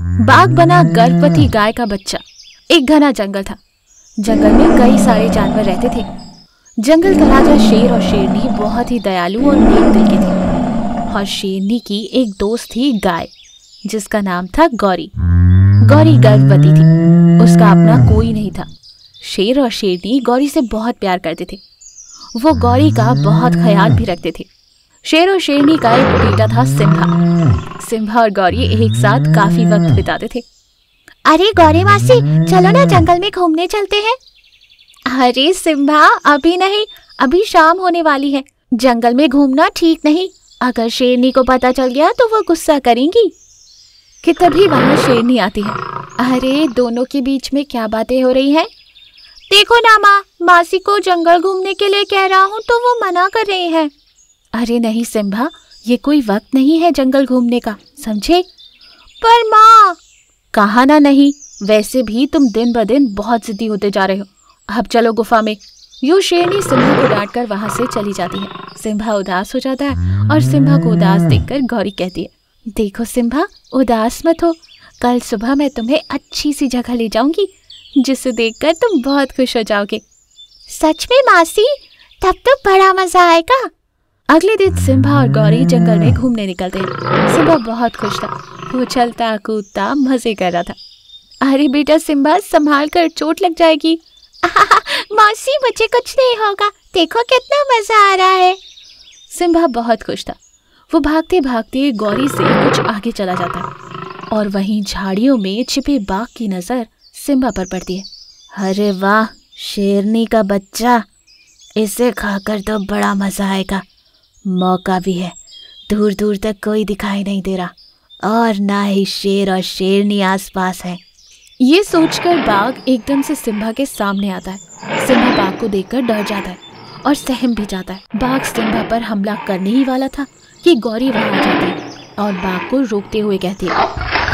बाघ बना गर्भवती hmm. गाय का बच्चा एक घना जंगल था जंगल में कई सारे जानवर रहते थे जंगल का राजा शेर और शेरनी बहुत ही दयालु और नेक दिल के थे और शेरनी की एक दोस्त थी गाय जिसका नाम था गौरी गौरी गर्भवती थी उसका अपना कोई नहीं था शेर और शेरनी गौरी से बहुत प्यार करते थे वो गौरी का बहुत ख्याल भी रखते थे शेर और शेरनी का एक बेटा था सिम्हा सिम्बा और गौरी एक साथ काफी वक्त हम्म। बिताते थे अरे गौरी मासी चलो ना जंगल में घूमने चलते हैं अरे सिम्बा अभी नहीं अभी शाम होने वाली है जंगल में घूमना ठीक नहीं अगर शेरनी को पता चल गया तो वो गुस्सा करेंगी कि तभी वहाँ शेरनी आती है अरे दोनों के बीच में क्या बातें हो रही हैं देखो ना माँ मासी को जंगल घूमने के लिए कह रहा हूँ तो वो मना कर रहे हैं अरे नहीं सिम्भा ये कोई वक्त नहीं है जंगल घूमने का समझे पर माँ कहा ना नहीं वैसे भी तुम दिन ब दिन बहुत जिद्दी होते जा रहे हो अब चलो गुफा में यू शेरनी सिम्हा को डांट कर वहाँ से चली जाती है सिम्हा उदास हो जाता है और सिम्हा को उदास देखकर गौरी कहती है देखो सिम्हा उदास मत हो कल सुबह मैं तुम्हें अच्छी सी जगह ले जाऊंगी जिसे देखकर तुम बहुत खुश हो जाओगे सच में मासी तब तो बड़ा मज़ा आएगा अगले दिन सिम्बा और गौरी जंगल में घूमने निकलते हैं सिम्बा बहुत खुश था वो चलता कूदता मजे कर रहा था अरे बेटा सिम्बा संभाल कर चोट लग जाएगी मौसी मुझे कुछ नहीं होगा देखो कितना मजा आ रहा है सिम्बा बहुत खुश था वो भागते भागते गौरी से कुछ आगे चला जाता और वहीं झाड़ियों में छिपे बाघ की नज़र सिम्बा पर पड़ती है अरे वाह शेरनी का बच्चा इसे खाकर तो बड़ा मज़ा आएगा मौका भी है दूर दूर तक कोई दिखाई नहीं दे रहा और ना ही शेर और शेरनी आस पास है ये सोचकर बाघ एकदम से सिम्भा के सामने आता है सिम्भा बाघ को देखकर डर जाता है और सहम भी जाता है बाघ सिम्भा पर हमला करने ही वाला था कि गौरी वहाँ आ जाती है और बाघ को रोकते हुए कहती है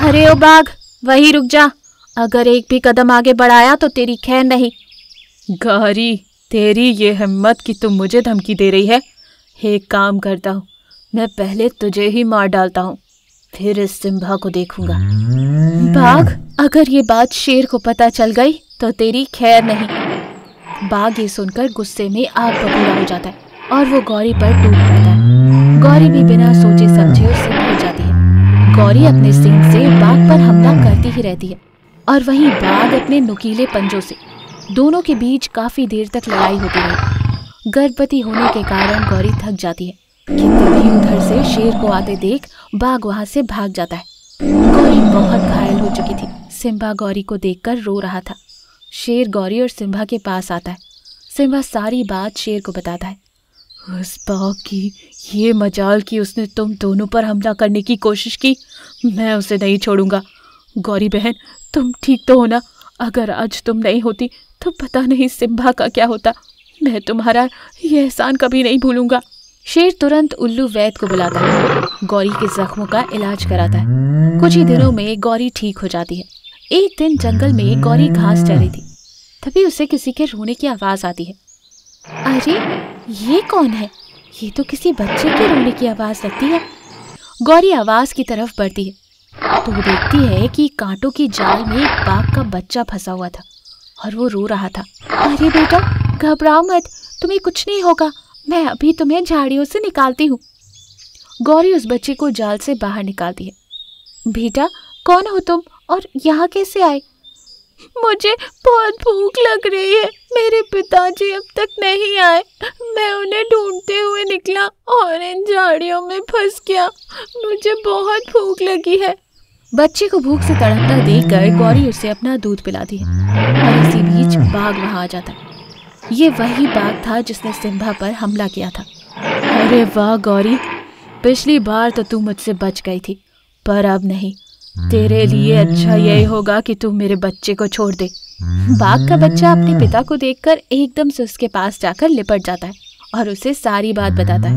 अरे ओ बाघ वही रुक जा अगर एक भी कदम आगे बढ़ाया तो तेरी खैर नहीं गौरी तेरी ये हिम्मत कि तुम मुझे धमकी दे रही है एक काम करता हूँ मैं पहले तुझे ही मार डालता हूँ फिर इस सिम्भा को देखूंगा बाघ अगर ये बात शेर को पता चल गई तो तेरी खैर नहीं बाघ ये सुनकर गुस्से में आग बबूला हो जाता है और वो गौरी पर टूट पड़ता है गौरी भी बिना सोचे समझे उससे भर जाती है गौरी अपने सिंह से बाघ पर हमला करती ही रहती है और वहीं बाघ अपने नुकीले पंजों से दोनों के बीच काफी देर तक लड़ाई होती रही गर्भवती होने के कारण गौरी थक जाती है किंतु भीम घर से शेर को आते देख बाघ वहां से भाग जाता है गौरी बहुत घायल हो चुकी थी सिम्बा गौरी को देखकर रो रहा था शेर गौरी और सिम्बा के पास आता है सिम्बा सारी बात शेर को बताता है उस बाघ की ये मजाल की उसने तुम दोनों पर हमला करने की कोशिश की मैं उसे नहीं छोड़ूंगा गौरी बहन तुम ठीक तो हो ना अगर आज तुम नहीं होती तो पता नहीं सिम्बा का क्या होता मैं तुम्हारा ये एहसान कभी नहीं भूलूंगा शेर तुरंत उल्लू वैद को बुलाता है गौरी के जख्मों का इलाज कराता है कुछ ही दिनों में गौरी ठीक हो जाती है एक दिन जंगल में गौरी घास चल रही थी तभी उसे किसी के रोने की आवाज आती है अरे ये कौन है ये तो किसी बच्चे के रोने की आवाज लगती है गौरी आवाज की तरफ बढ़ती है तो वो देखती है कि कांटों की जाल में एक बाघ का बच्चा फंसा हुआ था और वो रो रहा था अरे बेटा घबराओ मत तुम्हें कुछ नहीं होगा मैं अभी तुम्हें झाड़ियों से निकालती हूँ गौरी उस बच्चे को जाल से बाहर निकालती है बेटा कौन हो तुम और यहाँ कैसे आए मुझे बहुत भूख लग रही है मेरे पिताजी अब तक नहीं आए मैं उन्हें ढूंढते हुए निकला और इन झाड़ियों में फंस गया मुझे बहुत भूख लगी है बच्चे को भूख से तड़पता देखकर गौरी उसे अपना दूध पिलाती है और इसी बीच बाघ वहाँ आ जाता है ये वही बाघ था जिसने सिम्भा पर हमला किया था अरे वाह गौरी पिछली बार तो तू मुझसे बच गई थी पर अब नहीं तेरे लिए अच्छा यही होगा कि तू मेरे बच्चे को छोड़ दे बाघ का बच्चा अपने पिता को देखकर एकदम से उसके पास जाकर लिपट जाता है और उसे सारी बात बताता है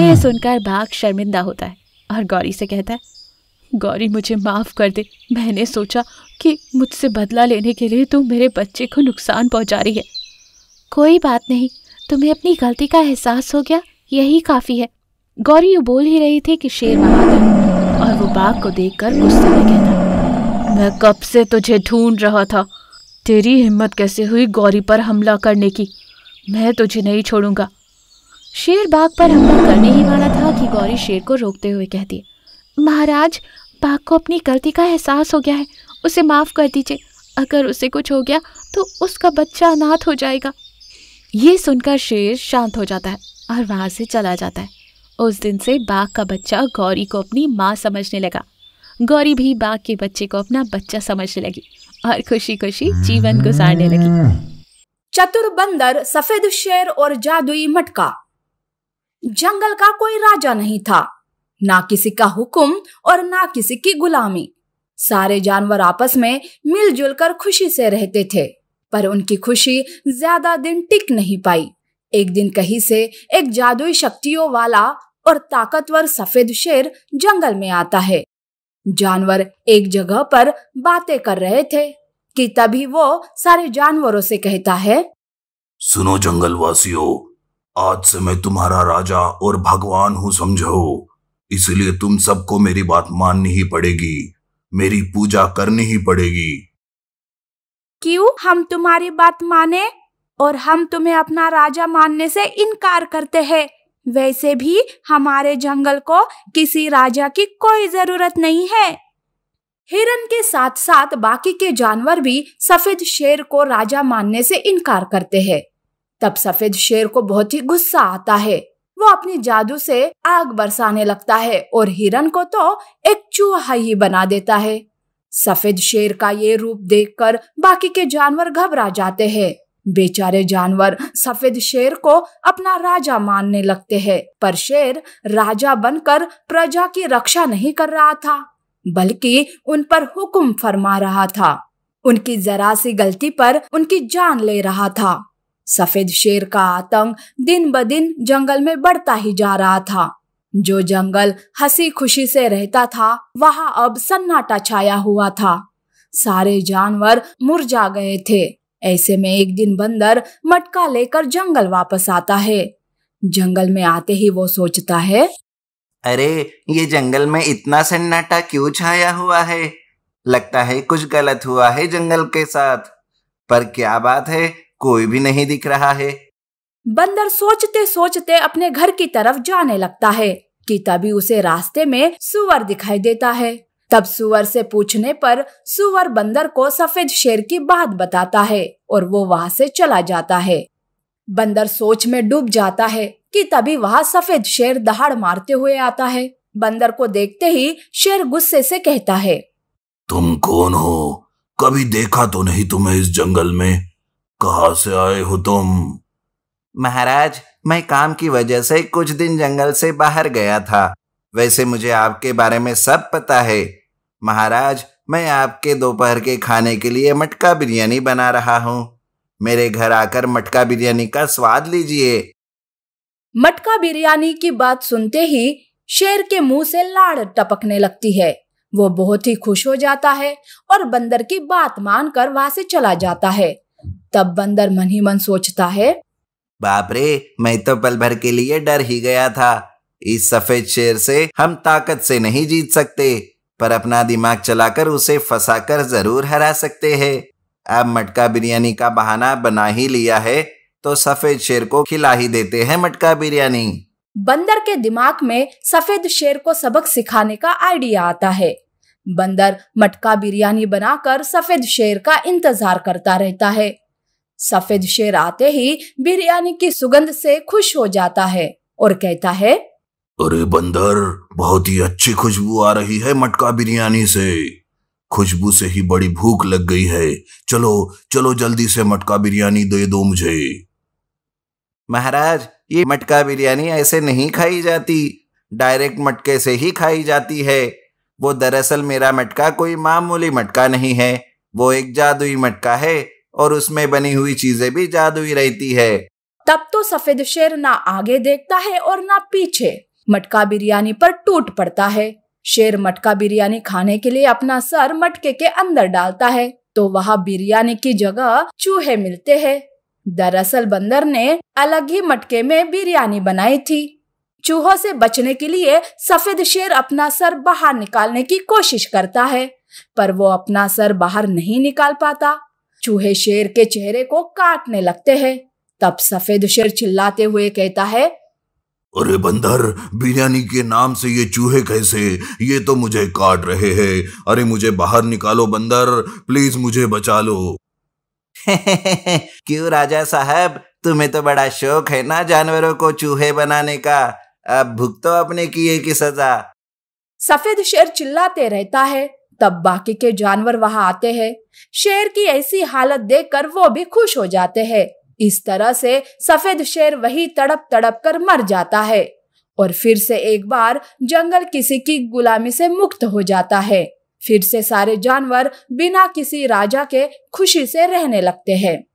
ये सुनकर बाघ शर्मिंदा होता है और गौरी से कहता है गौरी मुझे माफ़ कर दे मैंने सोचा कि मुझसे बदला लेने के लिए तू मेरे बच्चे को नुकसान पहुंचा रही है कोई बात नहीं तुम्हें अपनी गलती का एहसास हो गया यही काफी है गौरी यू बोल ही रही थी कि शेर वहां था और वो बाघ को देखकर गुस्सा में कहता मैं कब से तुझे ढूंढ रहा था तेरी हिम्मत कैसे हुई गौरी पर हमला करने की मैं तुझे नहीं छोड़ूंगा शेर बाघ पर हमला करने ही वाला था कि गौरी शेर को रोकते हुए कहती है महाराज बाघ को अपनी गलती का एहसास हो गया है उसे माफ़ कर दीजिए अगर उसे कुछ हो गया तो उसका बच्चा अनाथ हो जाएगा ये सुनकर शेर शांत हो जाता है और वहां से चला जाता है उस दिन से बाघ का बच्चा गौरी को अपनी माँ समझने लगा गौरी भी बाघ के बच्चे को अपना बच्चा समझने लगी और खुशी खुशी जीवन गुजारने लगी चतुर बंदर सफेद शेर और जादुई मटका जंगल का कोई राजा नहीं था ना किसी का हुक्म और ना किसी की गुलामी सारे जानवर आपस में मिलजुल कर खुशी से रहते थे पर उनकी खुशी ज्यादा दिन टिक नहीं पाई एक दिन कहीं से एक जादुई शक्तियों वाला और ताकतवर सफेद शेर जंगल में आता है जानवर एक जगह पर बातें कर रहे थे कि तभी वो सारे जानवरों से कहता है सुनो जंगल वासियों आज से मैं तुम्हारा राजा और भगवान हूँ समझो इसलिए तुम सबको मेरी बात माननी ही पड़ेगी मेरी पूजा करनी ही पड़ेगी क्यों हम तुम्हारी बात माने और हम तुम्हें अपना राजा मानने से इनकार करते हैं वैसे भी हमारे जंगल को किसी राजा की कोई जरूरत नहीं है हिरन के साथ साथ बाकी के जानवर भी सफेद शेर को राजा मानने से इनकार करते हैं तब सफेद शेर को बहुत ही गुस्सा आता है वो अपने जादू से आग बरसाने लगता है और हिरन को तो एक चूहा ही बना देता है सफेद शेर का ये रूप देखकर बाकी के जानवर घबरा जाते हैं बेचारे जानवर सफेद शेर को अपना राजा मानने लगते हैं पर शेर राजा बनकर प्रजा की रक्षा नहीं कर रहा था बल्कि उन पर हुक्म फरमा रहा था उनकी जरा सी गलती पर उनकी जान ले रहा था सफेद शेर का आतंक दिन ब दिन जंगल में बढ़ता ही जा रहा था जो जंगल हंसी खुशी से रहता था वहां अब सन्नाटा छाया हुआ था सारे जानवर मुर जा गए थे ऐसे में एक दिन बंदर मटका लेकर जंगल वापस आता है जंगल में आते ही वो सोचता है अरे ये जंगल में इतना सन्नाटा क्यों छाया हुआ है लगता है कुछ गलत हुआ है जंगल के साथ पर क्या बात है कोई भी नहीं दिख रहा है बंदर सोचते सोचते अपने घर की तरफ जाने लगता है कि तभी उसे रास्ते में सुअर दिखाई देता है तब सुअर से पूछने पर सुअर बंदर को सफेद शेर की बात बताता है और वो वहाँ से चला जाता है बंदर सोच में डूब जाता है कि तभी वहाँ सफेद शेर दहाड़ मारते हुए आता है बंदर को देखते ही शेर गुस्से से कहता है तुम कौन हो कभी देखा तो नहीं तुम्हें इस जंगल में कहा से आए हो तुम महाराज मैं काम की वजह से कुछ दिन जंगल से बाहर गया था वैसे मुझे आपके बारे में सब पता है महाराज मैं आपके दोपहर के खाने के लिए मटका बिरयानी बना रहा हूँ मेरे घर आकर मटका बिरयानी का स्वाद लीजिए मटका बिरयानी की बात सुनते ही शेर के मुंह से लाड़ टपकने लगती है वो बहुत ही खुश हो जाता है और बंदर की बात मानकर वहां से चला जाता है तब बंदर मन ही मन सोचता है रे मैं तो पल भर के लिए डर ही गया था इस सफेद शेर से हम ताकत से नहीं जीत सकते पर अपना दिमाग चलाकर उसे फंसाकर जरूर हरा सकते हैं अब मटका बिरयानी का बहाना बना ही लिया है तो सफेद शेर को खिला ही देते हैं मटका बिरयानी बंदर के दिमाग में सफेद शेर को सबक सिखाने का आइडिया आता है बंदर मटका बिरयानी बनाकर सफेद शेर का इंतजार करता रहता है सफेद शेर आते ही बिरयानी की सुगंध से खुश हो जाता है और कहता है अरे बंदर बहुत ही अच्छी खुशबू आ रही है मटका बिरयानी से खुशबू से ही बड़ी भूख लग गई है चलो चलो जल्दी से मटका बिरयानी दे दो मुझे महाराज ये मटका बिरयानी ऐसे नहीं खाई जाती डायरेक्ट मटके से ही खाई जाती है वो दरअसल मेरा मटका कोई मामूली मटका नहीं है वो एक जादुई मटका है और उसमें बनी हुई चीजें भी जादुई रहती है तब तो सफेद शेर ना आगे देखता है और ना पीछे मटका बिरयानी पर टूट पड़ता है शेर मटका बिरयानी खाने के लिए अपना सर मटके के अंदर डालता है तो वहाँ बिरयानी की जगह चूहे मिलते हैं दरअसल बंदर ने अलग ही मटके में बिरयानी बनाई थी चूहों से बचने के लिए सफेद शेर अपना सर बाहर निकालने की कोशिश करता है पर वो अपना सर बाहर नहीं निकाल पाता चूहे शेर के चेहरे को काटने लगते हैं तब सफेद शेर चिल्लाते हुए कहता है अरे बंदर बिरयानी के नाम से ये चूहे कैसे ये तो मुझे काट रहे हैं अरे मुझे बाहर निकालो बंदर प्लीज मुझे बचा लो क्यों राजा साहब तुम्हें तो बड़ा शौक है ना जानवरों को चूहे बनाने का अब भुगतो अपने किए की सजा सफेद शेर चिल्लाते रहता है तब बाकी के जानवर वहां आते हैं शेर की ऐसी हालत देखकर वो भी खुश हो जाते हैं इस तरह से सफेद शेर वही तड़प तड़प कर मर जाता है और फिर से एक बार जंगल किसी की गुलामी से मुक्त हो जाता है फिर से सारे जानवर बिना किसी राजा के खुशी से रहने लगते हैं